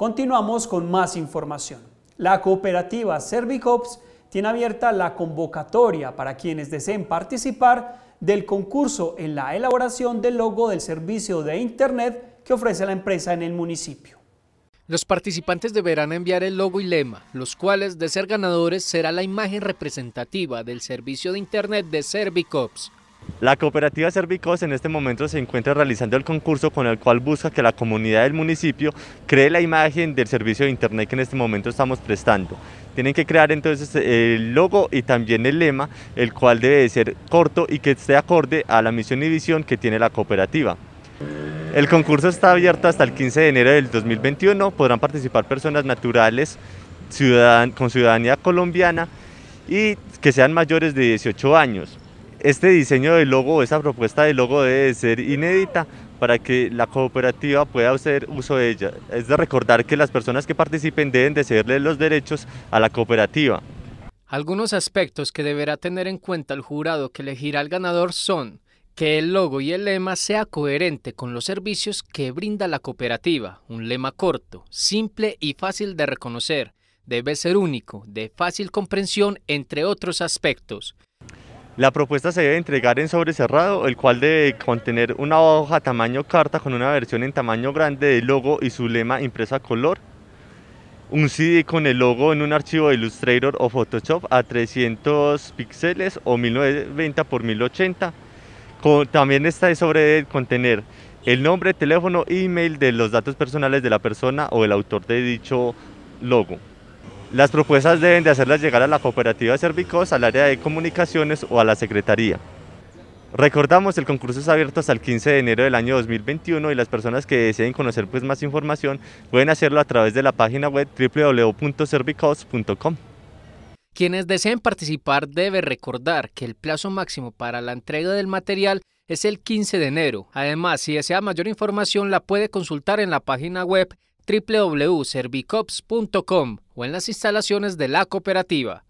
Continuamos con más información. La cooperativa Servicops tiene abierta la convocatoria para quienes deseen participar del concurso en la elaboración del logo del servicio de Internet que ofrece la empresa en el municipio. Los participantes deberán enviar el logo y lema, los cuales, de ser ganadores, será la imagen representativa del servicio de Internet de Servicops. La cooperativa Servicos en este momento se encuentra realizando el concurso con el cual busca que la comunidad del municipio cree la imagen del servicio de internet que en este momento estamos prestando. Tienen que crear entonces el logo y también el lema, el cual debe ser corto y que esté acorde a la misión y visión que tiene la cooperativa. El concurso está abierto hasta el 15 de enero del 2021, podrán participar personas naturales con ciudadanía colombiana y que sean mayores de 18 años. Este diseño del logo, esa propuesta del logo debe ser inédita para que la cooperativa pueda hacer uso de ella. Es de recordar que las personas que participen deben de cederle los derechos a la cooperativa. Algunos aspectos que deberá tener en cuenta el jurado que elegirá al ganador son que el logo y el lema sea coherente con los servicios que brinda la cooperativa, un lema corto, simple y fácil de reconocer, debe ser único, de fácil comprensión, entre otros aspectos. La propuesta se debe entregar en sobre cerrado, el cual debe contener una hoja tamaño carta con una versión en tamaño grande del logo y su lema impresa color, un CD con el logo en un archivo de Illustrator o Photoshop a 300 píxeles o 1920 x 1080. también está sobre contener el nombre, teléfono, email de los datos personales de la persona o el autor de dicho logo. Las propuestas deben de hacerlas llegar a la cooperativa Servicos, al área de comunicaciones o a la secretaría. Recordamos, el concurso es abierto hasta el 15 de enero del año 2021 y las personas que deseen conocer pues, más información pueden hacerlo a través de la página web www.servicos.com. Quienes deseen participar debe recordar que el plazo máximo para la entrega del material es el 15 de enero. Además, si desea mayor información la puede consultar en la página web www.servicops.com o en las instalaciones de la cooperativa.